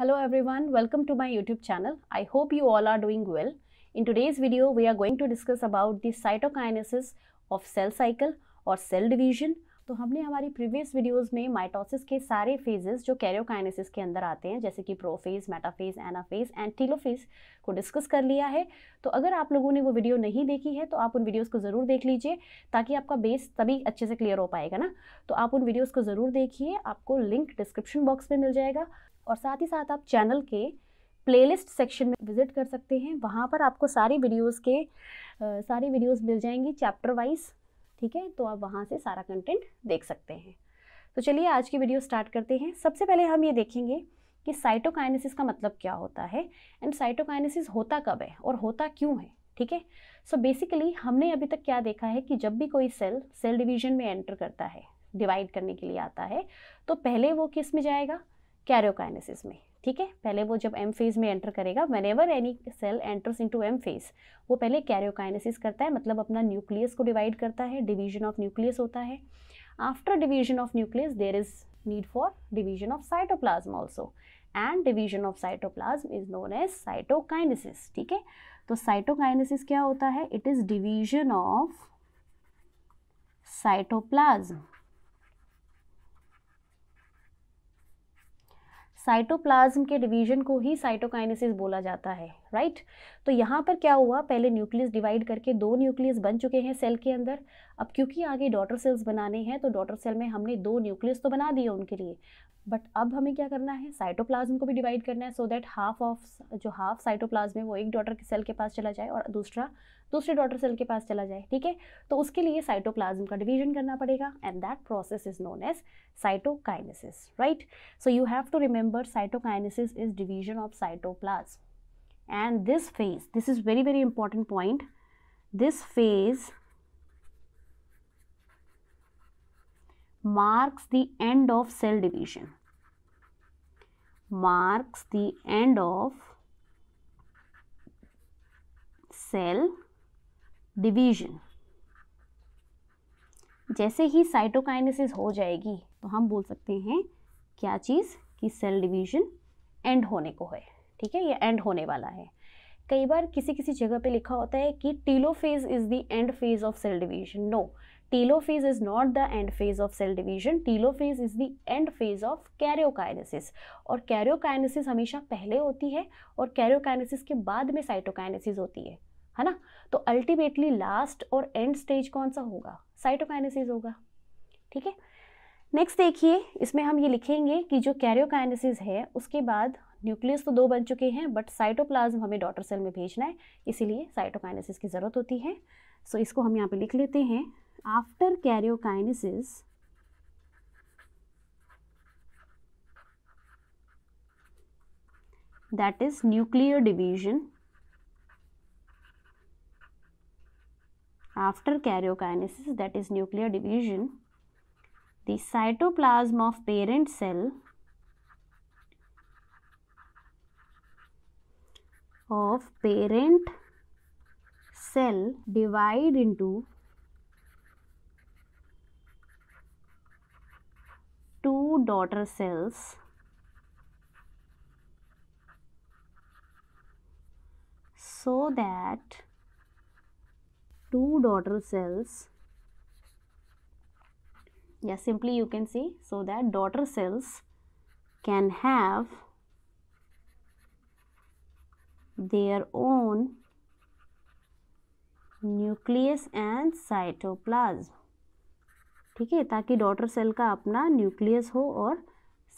Hello everyone, welcome to my YouTube channel. I hope you all are doing well. In today's video, we are going to discuss about the cytokinesis of cell cycle or cell division. तो हमने हमारी previous videos में mitosis के सारे phases जो karyokinesis के अंदर आते हैं जैसे कि prophase metaphase anaphase and telophase को डिस्कस कर लिया है तो अगर आप लोगों ने वो वीडियो नहीं देखी है तो आप उन वीडियोस को ज़रूर देख लीजिए ताकि आपका बेस तभी अच्छे से क्लियर हो पाएगा ना तो आप उन वीडियोज़ को ज़रूर देखिए आपको लिंक डिस्क्रिप्शन बॉक्स में मिल जाएगा और साथ ही साथ आप चैनल के प्लेलिस्ट सेक्शन में विज़िट कर सकते हैं वहाँ पर आपको सारी वीडियोस के सारी वीडियोस मिल जाएंगी चैप्टर वाइज ठीक है तो आप वहाँ से सारा कंटेंट देख सकते हैं तो चलिए आज की वीडियो स्टार्ट करते हैं सबसे पहले हम ये देखेंगे कि साइटोकाइनेसिस का मतलब क्या होता है एंड साइटोकाइनेसिस होता कब है और होता क्यों है ठीक है सो बेसिकली हमने अभी तक क्या देखा है कि जब भी कोई सेल सेल डिवीजन में एंटर करता है डिवाइड करने के लिए आता है तो पहले वो किस में जाएगा कैरियोकाइनेसिस में ठीक है पहले वो जब एम फेज़ में एंटर करेगा whenever any cell enters into M phase वो पहले कैरियोकाइनेसिस करता है मतलब अपना न्यूक्लियस को डिवाइड करता है डिवीजन ऑफ न्यूक्लियस होता है after division of nucleus there is need for division of cytoplasm also and division of cytoplasm is known as cytokinesis ठीक है तो साइटोकाइनेसिस क्या होता है it is division of cytoplasm cytoplasm के डिवीजन को ही साइटोकाइनेसिस बोला जाता है राइट तो यहाँ पर क्या हुआ पहले न्यूक्लियस डिवाइड करके दो न्यूक्लियस बन चुके हैं सेल के अंदर अब क्योंकि आगे डॉटर सेल्स बनाने हैं तो डॉटर सेल में हमने दो न्यूक्लियस तो बना दिए उनके लिए बट अब हमें क्या करना है साइटोप्लाज्म को भी डिवाइड करना है सो दैट हाफ ऑफ जो हाफ साइटोप्लाज्म है वो एक डॉटर सेल के पास चला जाए और दूसरा दूसरे डॉटर सेल के पास चला जाए ठीक है तो उसके लिए साइटोप्लाज्म का डिवीजन करना पड़ेगा and that process is known as cytokinesis right so you have to remember cytokinesis is division of cytoplasm and this phase this is very very important point this phase marks the end of cell division marks the end of cell division जैसे ही cytokinesis हो जाएगी तो हम बोल सकते हैं क्या चीज़ कि सेल डिवीजन एंड होने को है ठीक है ये एंड होने वाला है कई बार किसी किसी जगह पे लिखा होता है कि telophase is the end phase of cell division no telophase is not the end phase of cell division phase is the end phase of karyokinesis और कैरियोकाइनेसिस हमेशा पहले होती है और कैरियोकाइनेसिस के बाद में साइटोकाइनेसिस होती है है ना तो अल्टीमेटली लास्ट और एंड स्टेज कौन सा होगा साइटोकाइनेसिस होगा ठीक है नेक्स्ट देखिए इसमें हम ये लिखेंगे कि जो कैरियोकाइनेसिस है उसके बाद न्यूक्लियस तो दो बन चुके हैं बट साइटोप्लाज्म हमें डॉटर सेल में भेजना है इसीलिए साइटोकाइनेसिस की ज़रूरत होती है सो so, इसको हम यहाँ पे लिख लेते हैं after karyokinesis that is nuclear division after karyokinesis that is nuclear division the cytoplasm of parent cell of parent cell divide into two daughter cells so that two daughter cells yeah simply you can see so that daughter cells can have their own nucleus and cytoplasm ठीक है ताकि daughter cell का अपना nucleus हो और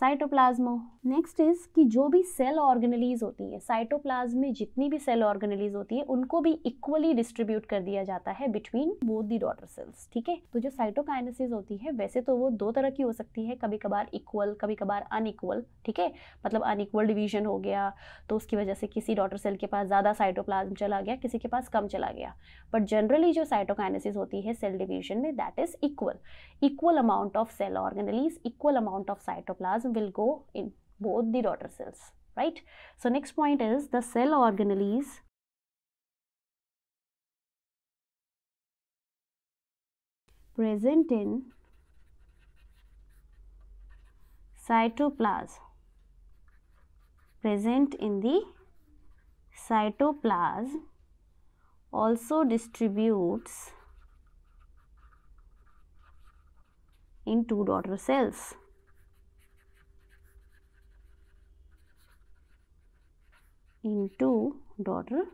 cytoplasm हो next is कि जो भी सेल ऑर्गेनलीज होती है साइटोप्लाज्म में जितनी भी सेल ऑर्गेनलीज होती है उनको भी इक्वली डिस्ट्रीब्यूट कर दिया जाता है between both the daughter cells ठीक है तो जो साइटोकाइनेसिस होती है वैसे तो वो दो तरह की हो सकती है कभी कभार इक्वल कभी कभार अनइक्वल ठीक है मतलब अनइक्वल डिवीजन हो गया तो उसकी वजह से किसी डॉटर सेल के पास ज़्यादा साइटोप्लाज्म चला गया किसी के पास कम चला गया बट जनरली जो साइटोकाइनेसिस होती है सेल डिवीजन में that is equal equal amount of cell organelles equal amount of cytoplasm will go in both the daughter cells right so next point is the cell organelles present in cytoplasm present in the cytoplasm also distributes in two daughter cells into daughter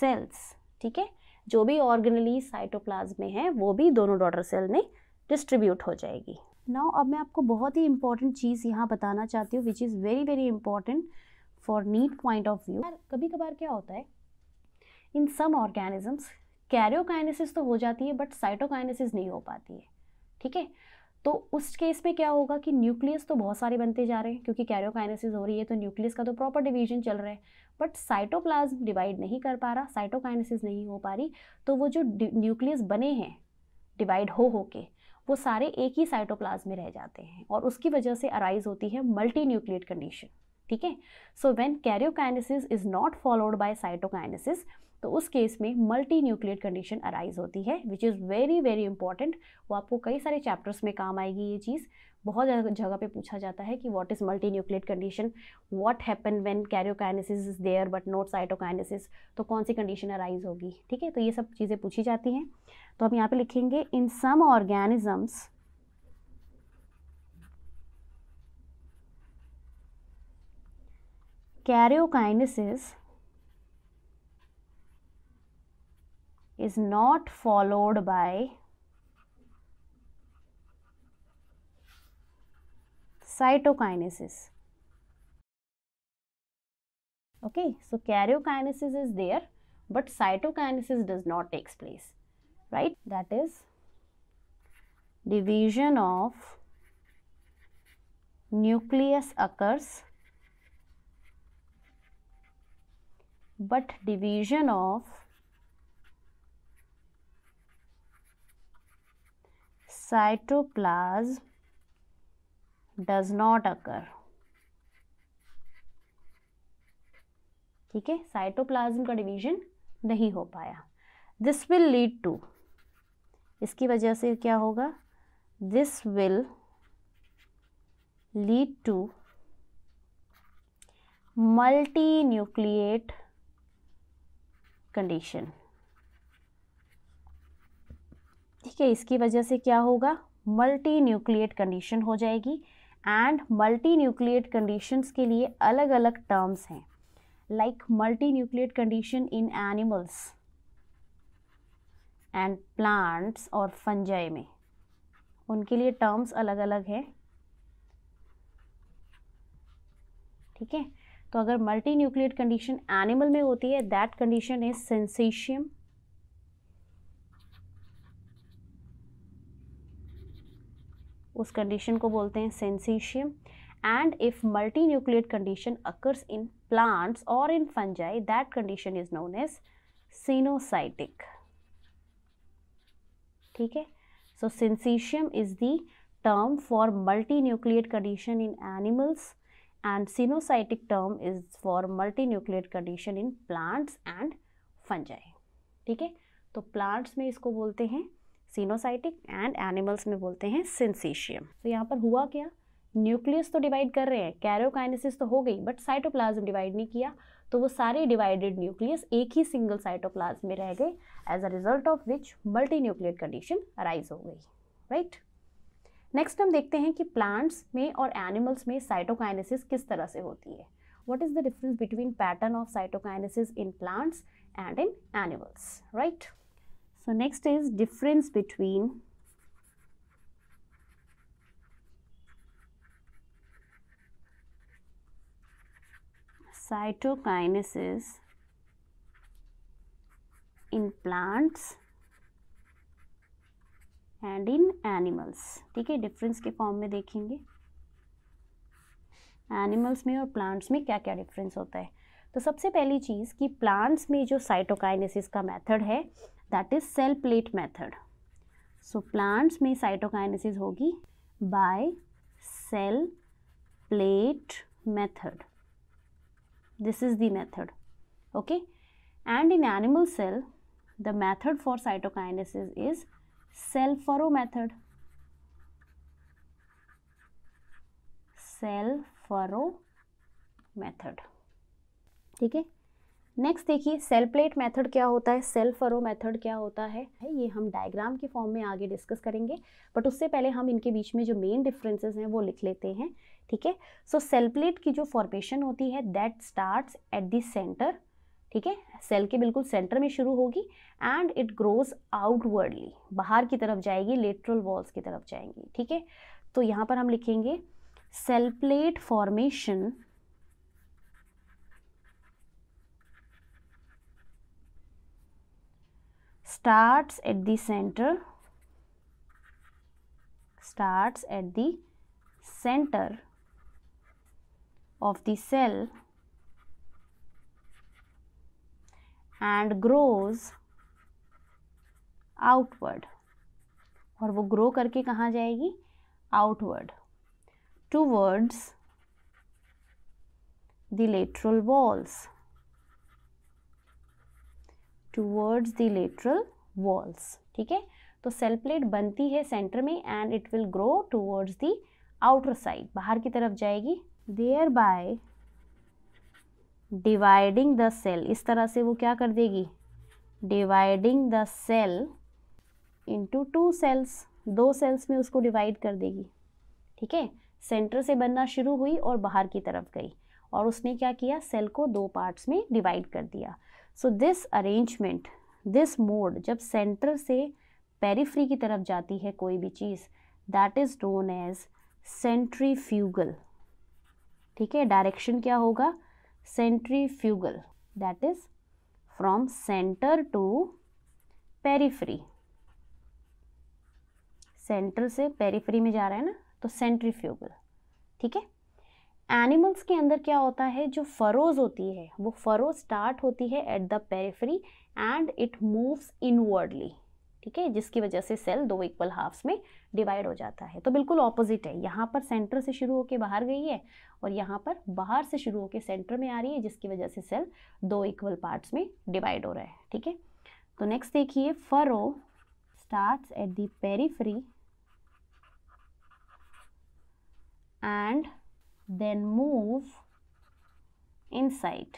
cells ठीक है जो भी organelle cytoplasm में है वो भी दोनों daughter cell में डिस्ट्रीब्यूट हो जाएगी नाउ अब मैं आपको बहुत ही इंपॉर्टेंट चीज़ यहाँ बताना चाहती हूँ which is very very important for NEET point of view कभी कभार क्या होता है इन सम ऑर्गेनिजम्स कैरियोकाइनेसिस तो हो जाती है बट साइटोकाइनेसिस नहीं हो पाती है ठीक है तो उस केस में क्या होगा कि न्यूक्लियस तो बहुत सारे बनते जा रहे हैं क्योंकि कैरियोकाइनेसिस हो रही है तो न्यूक्लियस का तो प्रॉपर डिवीजन चल रहा है बट साइटोप्लाज्म डिवाइड नहीं कर पा रहा साइटोकाइनेसिस नहीं हो पा रही तो वो जो न्यूक्लियस बने हैं डिवाइड हो हो के वो सारे एक ही साइटोप्लाज्म में रह जाते हैं और उसकी वजह से अराइज होती है मल्टी न्यूक्लियट कंडीशन ठीक है so when karyokinesis is not followed by cytokinesis तो उस केस में मल्टी न्यूक्लियर कंडीशन अराइज होती है which is very very important वो आपको कई सारे चैप्टर्स में काम आएगी ये चीज़ बहुत जगह पे पूछा जाता है कि what is multi nuclear condition what happen when karyokinesis is there but not cytokinesis तो कौन सी कंडीशन अराइज होगी ठीक है तो ये सब चीज़ें पूछी जाती हैं तो हम यहाँ पर लिखेंगे in some organisms karyokinesis is not followed by cytokinesis. Okay, so karyokinesis is there, but cytokinesis does not takes place, right? That is division of nucleus occurs but division of cytoplasm does not occur ठीक है cytoplasm का division नहीं हो पाया this will lead to इसकी वजह से क्या होगा this will lead to multi nucleate condition ठीक है इसकी वजह से क्या होगा मल्टी न्यूक्लिएट कंडीशन हो जाएगी एंड मल्टी न्यूक्लिएट कंडीशंस के लिए अलग अलग टर्म्स हैं like multi nucleate condition in animals and plants और फंजाई में उनके लिए टर्म्स अलग अलग हैं ठीक है तो अगर मल्टी न्यूक्लियट कंडीशन एनिमल में होती है दैट कंडीशन इज सेंसेशियम उस कंडीशन को बोलते हैं syncytium and if multi nucleate condition occurs in plants और in fungi that condition is known as coenocytic ठीक है so syncytium is the term for multi nuclear condition in animals and coenocytic term is for multinucleate condition in plants and fungi ठीक है तो plants में इसको बोलते हैं coenocytic and animals में बोलते हैं सिंसीशियम तो यहाँ पर हुआ क्या न्यूक्लियस तो डिवाइड कर रहे हैं कैरोकाइनेसिस तो हो गई बट साइटोप्लाज्म डिवाइड नहीं किया तो वो सारे डिवाइडेड न्यूक्लियस एक ही सिंगल साइटोप्लाज्म में रह गए as a result of which multi nuclear condition arise हो गई राइट right? नेक्स्ट हम देखते हैं कि प्लांट्स में और एनिमल्स में साइटोकाइनेसिस किस तरह से होती है what is the difference between pattern of cytokinesis in plants and in animals right so next is difference between cytokinesis in plants and in animals ठीक है डिफरेंस के फॉर्म में देखेंगे एनिमल्स में और प्लांट्स में क्या क्या डिफरेंस होता है तो सबसे पहली चीज़ कि प्लांट्स में जो साइटोकाइनेसिस का मेथड है that is cell plate method so plants में साइटोकाइनेसिस होगी by cell plate method this is the method okay and in animal cell the method for cytokinesis is cell furrow method cell furrow method ठीक है next देखिए cell plate method क्या होता है cell furrow method क्या होता है ये हम डायग्राम के फॉर्म में आगे डिस्कस करेंगे बट उससे पहले हम इनके बीच में जो मेन डिफरेंसेस हैं वो लिख लेते हैं ठीक है सो सेल प्लेट की जो फॉर्मेशन होती है that starts at the centre ठीक है सेल के बिल्कुल सेंटर में शुरू होगी एंड इट ग्रोज आउटवर्डली बाहर की तरफ जाएगी लेटरल वॉल्स की तरफ जाएंगी ठीक है तो यहां पर हम लिखेंगे cell plate formation start at the centre starts at the centre of the cell and grows outward और वो ग्रो करके कहाँ जाएगी outward towards the lateral walls towards the lateral walls ठीक है तो सेल प्लेट बनती है सेंटर में and it will grow towards the outer side बाहर की तरफ जाएगी thereby dividing the cell इस तरह से वो क्या कर देगी dividing the cell into two cells दो सेल्स में उसको डिवाइड कर देगी ठीक है सेंटर से बनना शुरू हुई और बाहर की तरफ गई और उसने क्या किया सेल को दो पार्ट्स में डिवाइड कर दिया so this arrangement this mode जब सेंटर से पेरीफ्री की तरफ जाती है कोई भी चीज़ that is done as centrifugal ठीक है डायरेक्शन क्या होगा centrifugal that is from center to periphery centre से पेरीफ्री में जा रहा है ना तो सेंट्रीफ्यूगल ठीक है एनिमल्स के अंदर क्या होता है जो फरोज होती है वो फरोज स्टार्ट होती है at the periphery and it moves inwardly ठीक है जिसकी वजह से सेल दो इक्वल हाफ्स में डिवाइड हो जाता है तो बिल्कुल ऑपोजिट है यहाँ पर सेंटर से शुरू होकर बाहर गई है और यहाँ पर बाहर से शुरू होकर सेंटर में आ रही है जिसकी वजह से सेल दो इक्वल पार्ट्स में डिवाइड हो रहा है ठीक है तो नेक्स्ट देखिए furrow start at the periphery and then move inside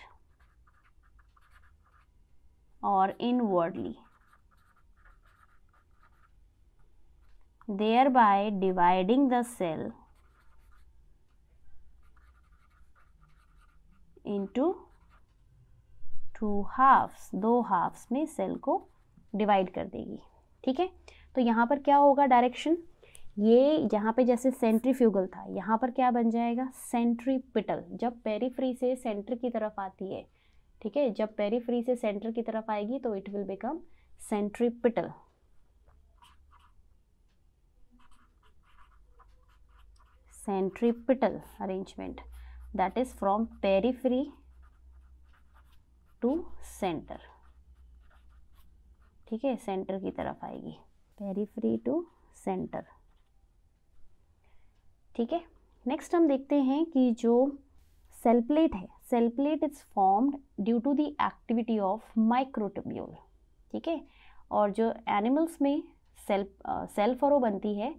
और inwardly thereby dividing the cell into two halves दो हाफ्स में सेल को डिवाइड कर देगी ठीक है तो यहाँ पर क्या होगा डायरेक्शन ये यहाँ पे जैसे सेंट्रीफ्यूगल था यहाँ पर क्या बन जाएगा सेंट्रीपिटल जब पेरीफ्री से सेंटर की तरफ आती है ठीक है जब पेरीफ्री से सेंटर की तरफ आएगी तो it will become centripetal centripetal arrangement that is from periphery to centre ठीक है सेंटर की तरफ आएगी पेरीफ्री टू सेंटर ठीक है नेक्स्ट हम देखते हैं कि जो सेल प्लेट है cell plate is formed due to the activity of microtubule ठीक है और जो एनिमल्स में सेल सेल फरो बनती है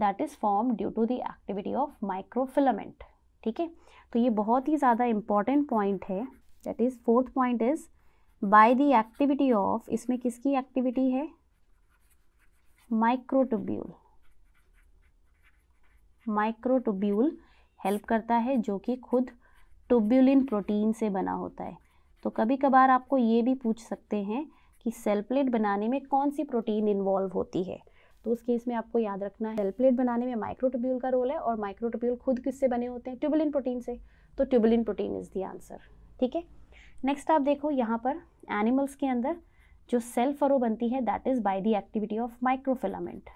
that is form due to the activity of microfilament ठीक है तो ये बहुत ही ज़्यादा इम्पॉर्टेंट पॉइंट है that is fourth point is by the activity of इसमें किसकी एक्टिविटी है माइक्रोटूब्यूल माइक्रोटूब्यूल हेल्प करता है जो कि खुद टूब्यूलिन प्रोटीन से बना होता है तो कभी कभार आपको ये भी पूछ सकते हैं कि सेल प्लेट बनाने में कौन सी प्रोटीन इन्वॉल्व होती है तो उस केस में आपको याद रखना है सेलप्लेट बनाने में माइक्रोटिब्यूल का रोल है और माइक्रोटिब्यूल खुद किससे बने होते हैं ट्यूबुलिन प्रोटीन से तो tubulin protein is the answer ठीक है नेक्स्ट आप देखो यहाँ पर एनिमल्स के अंदर जो सेल फरो बनती है that is by the activity of microfilament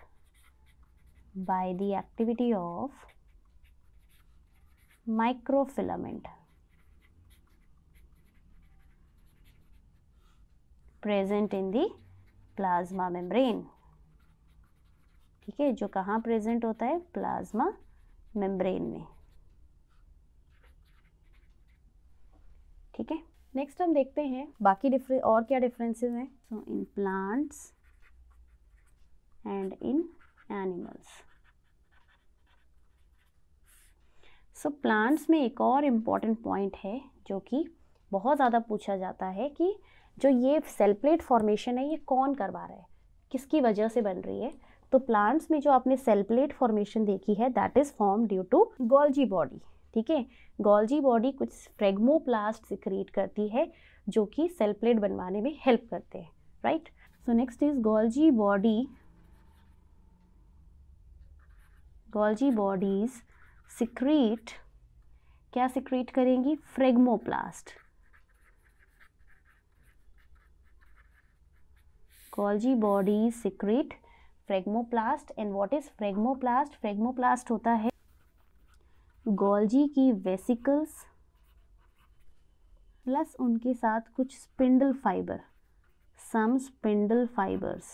by the activity of microfilament present in the plasma membrane ठीक है जो कहाँ प्रेजेंट होता है प्लाज्मा मेम्ब्रेन में ठीक है नेक्स्ट हम देखते हैं बाकी डिफरें और क्या डिफरेंसेस हैं so in plants and in animals so plants में एक और इम्पॉर्टेंट पॉइंट है जो कि बहुत ज़्यादा पूछा जाता है कि जो ये सेल प्लेट फॉर्मेशन है ये कौन करवा रहा है किसकी वजह से बन रही है तो प्लांट्स में जो आपने सेल प्लेट फॉर्मेशन देखी है that is form due to Golgi body ठीक है गोल्जी बॉडी कुछ फ्रेगमोप्लास्ट सिक्रिएट करती है जो कि सेल प्लेट बनवाने में हेल्प करते हैं right so next is Golgi body Golgi bodies secrete क्या सिक्रीट करेंगी phragmoplast Golgi bodies secrete phragmoplast and what is phragmoplast phragmoplast होता है गोल्जी की वेसिकल्स प्लस उनके साथ कुछ spindle fibre some spindle fibres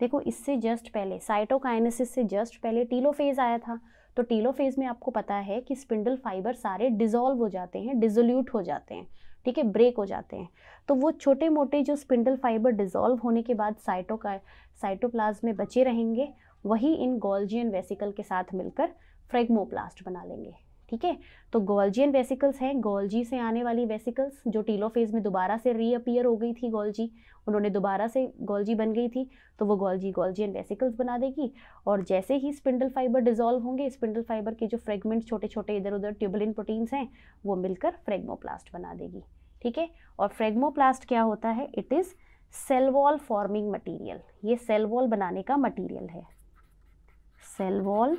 देखो इससे जस्ट पहले साइटोकाइनेसिस से जस्ट पहले टीलोफेज आया था तो टीलोफेज में आपको पता है कि स्पिंडल फाइबर सारे डिजोल्व हो जाते हैं डिजोल्यूट हो जाते हैं ठीक है ब्रेक हो जाते हैं तो वो छोटे मोटे जो स्पिंडल फाइबर डिजोल्व होने के बाद साइटो का साइटोप्लाज में बचे रहेंगे वही इन गोल्जियन वेसिकल के साथ मिलकर फ्रेगमोप्लास्ट बना लेंगे ठीक है तो गोल्जियन वेसिकल्स हैं गोल्जी से आने वाली वेसिकल्स जो टीलोफेज में दोबारा से रीअपियर हो गई थी गोल्जी उन्होंने दोबारा से गोल्जी बन गई थी तो वो गोल्जी गोल्जियन वेसिकल्स बना देगी और जैसे ही स्पिंडल फाइबर डिजोल्व होंगे स्पिंडल फाइबर के जो फ्रेगमेंट छोटे छोटे इधर उधर ट्यूबलिन प्रोटीन्स हैं वो मिलकर फ्रेगमोप्लास्ट बना देगी ठीक है और फ्रेगमोप्लास्ट क्या होता है it is cell wall forming material ये सेल वॉल बनाने का मटीरियल है सेल वॉल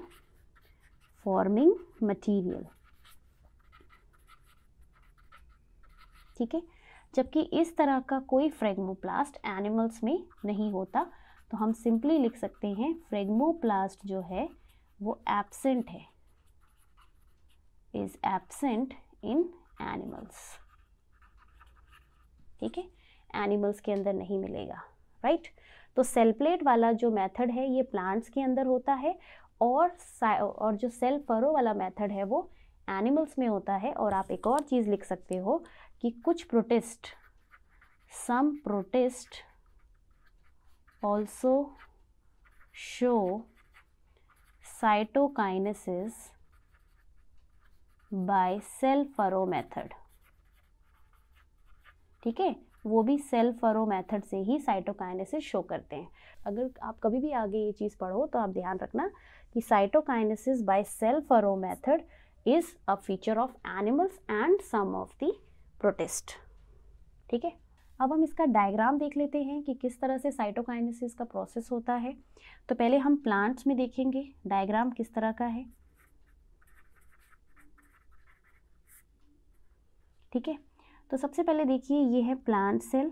फॉर्मिंग मटीरियल ठीक है जबकि इस तरह का कोई फ्रेगमोप्लास्ट एनिमल्स में नहीं होता तो हम सिंपली लिख सकते हैं फ्रेगमोप्लास्ट जो है वो एब्सेंट है इज एब्सेंट इन एनिमल्स ठीक है एनिमल्स के अंदर नहीं मिलेगा राइट right? तो सेल प्लेट वाला जो मेथड है ये प्लांट्स के अंदर होता है और और जो सेल फरो वाला मेथड है वो एनिमल्स में होता है और आप एक और चीज़ लिख सकते हो कि कुछ protist some protist also show cytokinesis by cell furrow method ठीक है वो भी सेल फरो मेथड से ही साइटोकाइनेसिस शो करते हैं अगर आप कभी भी आगे ये चीज़ पढ़ो तो आप ध्यान रखना कि cytokinesis by cell furrow method is a feature of animals and some of the protist ठीक है अब हम इसका डायग्राम देख लेते हैं कि किस तरह से साइटोकाइनेसिस का प्रोसेस होता है तो पहले हम प्लांट्स में देखेंगे डायग्राम किस तरह का है ठीक है तो सबसे पहले देखिए ये है प्लांट सेल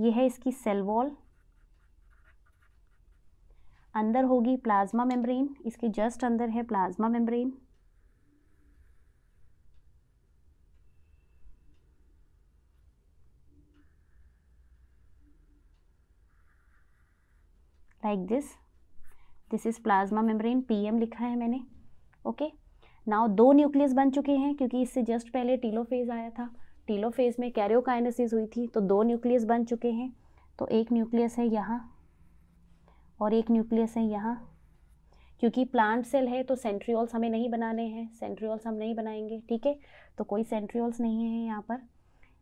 ये है इसकी सेल वॉल अंदर होगी प्लाज्मा मेम्ब्रेन इसके जस्ट अंदर है plasma membrane like this this is plasma membrane PM लिखा है मैंने ओके okay? नाउ दो न्यूक्लियस बन चुके हैं क्योंकि इससे जस्ट पहले टीलोफेज आया था टीलो में कैरियोकाइनेसिस हुई थी तो दो न्यूक्लियस बन चुके हैं तो एक न्यूक्लियस है यहाँ और एक न्यूक्लियस है यहाँ क्योंकि प्लांट सेल है तो सेंट्रियोल्स हमें नहीं बनाने हैं सेंट्रियोल्स हम नहीं बनाएंगे ठीक है तो कोई सेंट्रियोल्स नहीं है यहाँ पर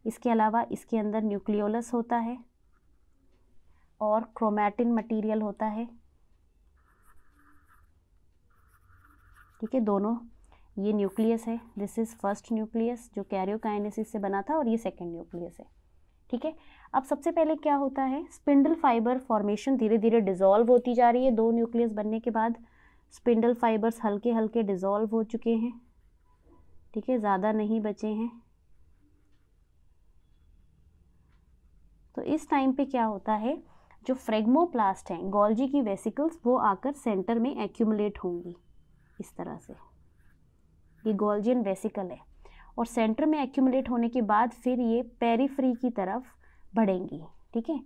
इसके अलावा इसके अंदर न्यूक्लियोलस होता है और क्रोमैटिन मटेरियल होता है ठीक है दोनों ये न्यूक्लियस है दिस इज़ फर्स्ट न्यूक्लियस जो कैरियोकाइनेसिस से बना था और ये सेकेंड न्यूक्लियस है ठीक है अब सबसे पहले क्या होता है स्पिंडल फाइबर फॉर्मेशन धीरे धीरे डिज़ोल्व होती जा रही है दो न्यूक्लियस बनने के बाद स्पिंडल फाइबर्स हल्के हल्के डिज़ोल्व हो चुके हैं ठीक है ज़्यादा नहीं बचे हैं तो इस टाइम पे क्या होता है जो फ्रेगमोप्लास्ट हैं गोल्जी की वेसिकल्स वो आकर सेंटर में एक्यूमुलेट होंगी इस तरह से ये गोल्जियन वेसिकल है और सेंटर में एक्यूमुलेट होने के बाद फिर ये पेरीफ्री की तरफ बढ़ेंगी ठीक है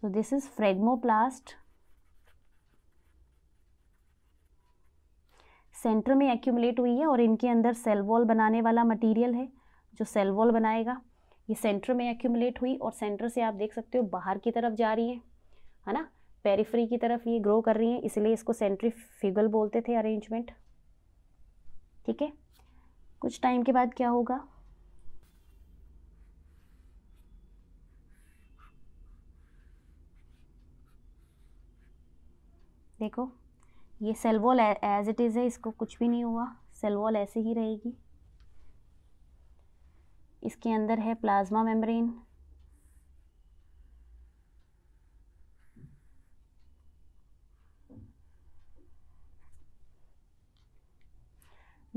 so this is phragmoplast centre में एक्यूमुलेट हुई है और इनके अंदर सेल वॉल बनाने वाला मटेरियल है जो सेल वॉल बनाएगा ये सेंटर में एक्यूमुलेट हुई और सेंटर से आप देख सकते हो बाहर की तरफ जा रही है है ना पेरीफ्री की तरफ ये ग्रो कर रही है इसलिए इसको फिगल बोलते थे अरेंजमेंट ठीक है कुछ टाइम के बाद क्या होगा देखो ये cell wall as it is है इसको कुछ भी नहीं हुआ सेल वॉल ऐसे ही रहेगी इसके अंदर है plasma membrane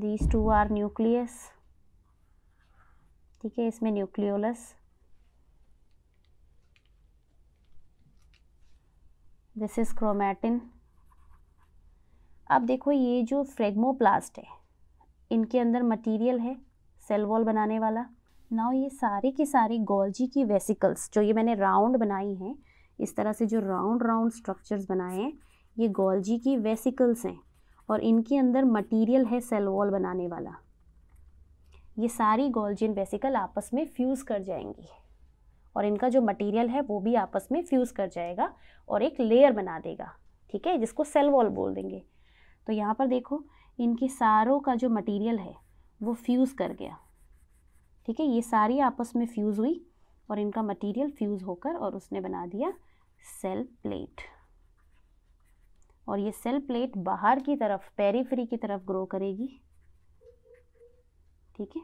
these two are nucleus ठीक है इसमें न्यूक्लियोलस दिस इज क्रोमैटिन अब देखो ये जो फ्रेगमोप्लास्ट है इनके अंदर मटेरियल है सेल वॉल बनाने वाला नाउ ये सारी की सारी गोल्जी की वेसिकल्स जो ये मैंने राउंड बनाई हैं इस तरह से जो राउंड राउंड स्ट्रक्चर्स बनाए हैं ये गोल्जी की वेसिकल्स हैं और इनके अंदर मटेरियल है सेल वॉल बनाने वाला ये सारी गोल्जियन वेसिकल आपस में फ्यूज़ कर जाएंगी और इनका जो मटेरियल है वो भी आपस में फ्यूज़ कर जाएगा और एक लेयर बना देगा ठीक है जिसको सेल वॉल बोल देंगे तो यहाँ पर देखो इनके सारों का जो मटेरियल है वो फ्यूज़ कर गया ठीक है ये सारी आपस में फ्यूज़ हुई और इनका मटेरियल फ्यूज़ होकर और उसने बना दिया सेल प्लेट और ये सेल प्लेट बाहर की तरफ पेरीफ्री की तरफ ग्रो करेगी ठीक है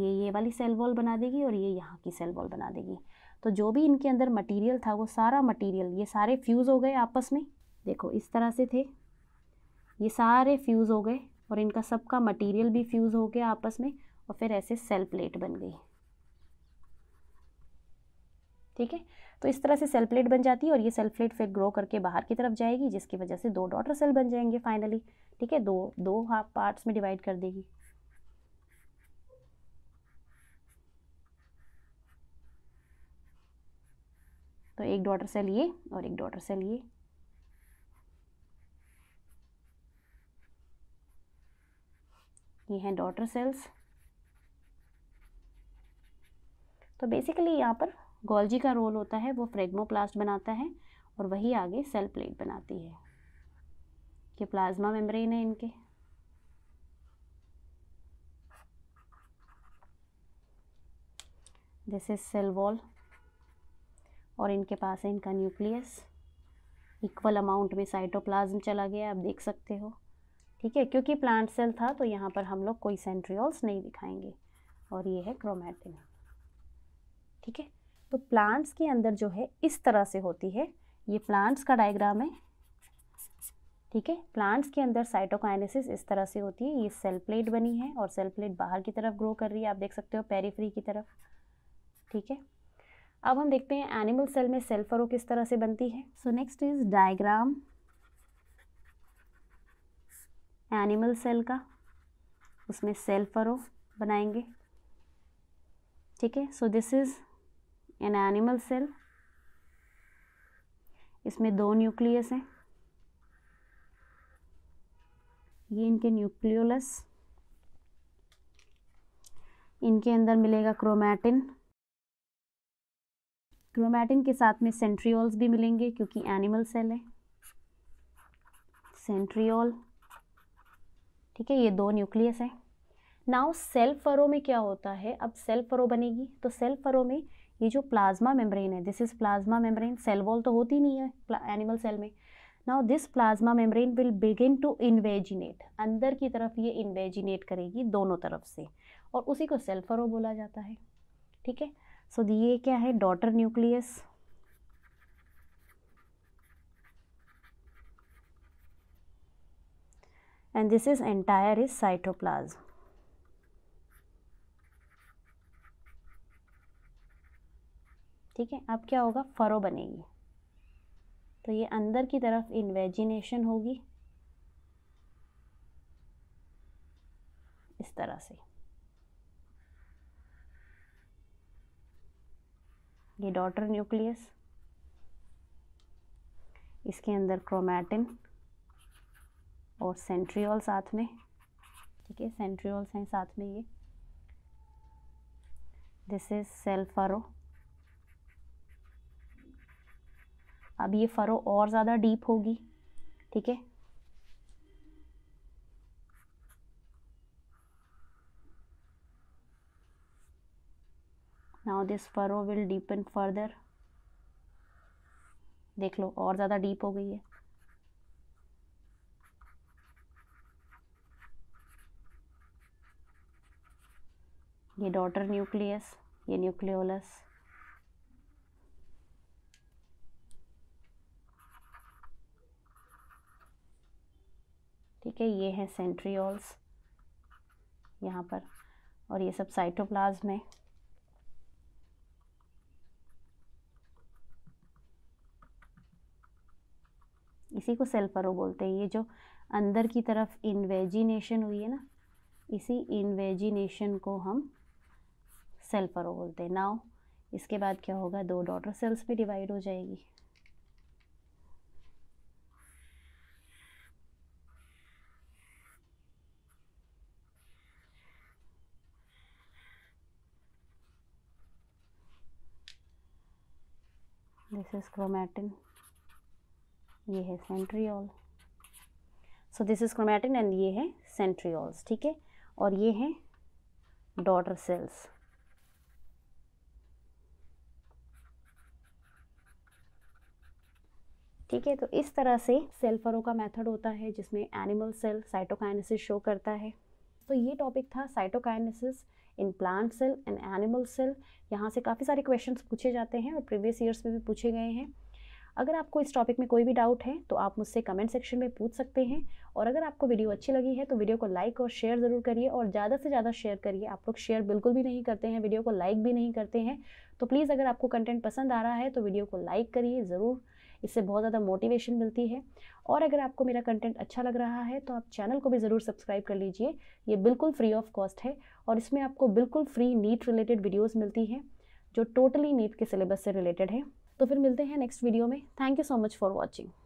ये ये वाली सेल वॉल बना देगी और ये यहाँ की सेल वॉल बना देगी तो जो भी इनके अंदर मटेरियल था वो सारा मटेरियल ये सारे फ्यूज़ हो गए आपस में देखो इस तरह से थे ये सारे फ्यूज़ हो गए और इनका सबका मटेरियल भी फ्यूज़ हो गया आपस में और फिर ऐसे सेल प्लेट बन गई ठीक है तो इस तरह से सेल प्लेट बन जाती है और ये सेल प्लेट फिर ग्रो करके बाहर की तरफ जाएगी जिसकी वजह से दो डॉटर सेल बन जाएंगे फाइनली ठीक है दो दो हाफ पार्ट्स में डिवाइड कर देगी तो एक डॉटर सेल ये और एक डॉटर सेल ये ये हैं डॉटर सेल्स तो बेसिकली यहाँ पर गोल्जी का रोल होता है वो फ्रेगमोप्लास्ट बनाता है और वही आगे सेल प्लेट बनाती है ये प्लाज्मा मेम्ब्रेन है इनके दिस इज सेल वॉल और इनके पास है इनका न्यूक्लियस इक्वल अमाउंट में साइटोप्लाज्म चला गया आप देख सकते हो ठीक है क्योंकि प्लांट सेल था तो यहाँ पर हम लोग कोई सेंट्रियोल्स नहीं दिखाएंगे और ये है क्रोमैटिन ठीक है तो प्लांट्स के अंदर जो है इस तरह से होती है ये प्लांट्स का डायग्राम है ठीक है प्लांट्स के अंदर साइटोकाइनेसिस इस तरह से होती है ये सेल प्लेट बनी है और सेल प्लेट बाहर की तरफ ग्रो कर रही है आप देख सकते हो पेरीफ्री की तरफ ठीक है अब हम देखते हैं एनिमल सेल में सेल फरो किस तरह से बनती है so next is diagram animal cell का उसमें सेल फरो बनाएंगे ठीक है so this is an animal cell इसमें दो न्यूक्लियस हैं ये इनके न्यूक्लियोलस इनके अंदर मिलेगा क्रोमैटिन क्रोमैटिन के साथ में सेंट्रियोल्स भी मिलेंगे क्योंकि एनिमल सेल है सेंट्रियोल ठीक है ये दो न्यूक्लियस है नाउ सेल फरो में क्या होता है अब सेल फरो बनेगी तो सेल फरो में ये जो प्लाज्मा मेम्ब्रेन है this is plasma membrane cell wall तो होती नहीं है एनिमल सेल में now this plasma membrane will begin to invaginate अंदर की तरफ ये इन्वेजिनेट करेगी दोनों तरफ से और उसी को सेल फरो बोला जाता है ठीक है सो so, ये क्या है daughter nucleus and this is entire is cytoplasm ठीक है अब क्या होगा फ़रो बनेगी तो ये अंदर की तरफ इन्वेजिनेशन होगी इस तरह से ये डॉटर न्यूक्लियस इसके अंदर क्रोमैटिन और सेंट्रियोल साथ में ठीक है सेंट्रियोल्स हैं साथ में ये दिस इज़ सेल्फरो अब ये फ़रो और ज़्यादा डीप होगी ठीक है now this furrow will deepen further देख लो और ज़्यादा डीप हो गई है ये डॉटर न्यूक्लियस ये न्यूक्लियोलस ठीक है ये हैं सेंट्रियोल्स यहाँ पर और ये सब साइटोप्लाज्म है इसी को सेल परो बोलते हैं ये जो अंदर की तरफ इन्वेजिनेशन हुई है ना इसी इन्वेजिनेशन को हम सेल परो बोलते हैं नाव इसके बाद क्या होगा दो डॉटर सेल्स में डिवाइड हो जाएगी दिस इज़ क्रोमैटिन ये है centriole so this is chromatin and ये है सेंट्रियोल्स ठीक है और ये हैं डॉटर सेल्स ठीक है तो इस तरह से सेल फरो का मेथड होता है जिसमें एनिमल सेल साइटोकाइनेसिस शो करता है तो ये टॉपिक था cytokinesis in plant cell and animal cell यहाँ से काफ़ी सारे क्वेश्चंस पूछे जाते हैं और प्रीवियस ईयर्स में भी पूछे गए हैं अगर आपको इस टॉपिक में कोई भी डाउट है तो आप मुझसे कमेंट सेक्शन में पूछ सकते हैं और अगर आपको वीडियो अच्छी लगी है तो वीडियो को लाइक और शेयर ज़रूर करिए और ज़्यादा से ज़्यादा शेयर करिए आप लोग शेयर बिल्कुल भी नहीं करते हैं वीडियो को लाइक भी नहीं करते हैं तो प्लीज़ अगर आपको कंटेंट पसंद आ रहा है तो वीडियो को लाइक करिए ज़रूर इससे बहुत ज़्यादा मोटिवेशन मिलती है और अगर आपको मेरा कंटेंट अच्छा लग रहा है तो आप चैनल को भी ज़रूर सब्सक्राइब कर लीजिए ये बिल्कुल फ्री ऑफ कॉस्ट है और इसमें आपको बिल्कुल फ्री नीट रिलेटेड वीडियोज़ मिलती हैं जो टोटली नीट के सिलेबस से रिलेटेड है तो फिर मिलते हैं नेक्स्ट वीडियो में thank you so much for watching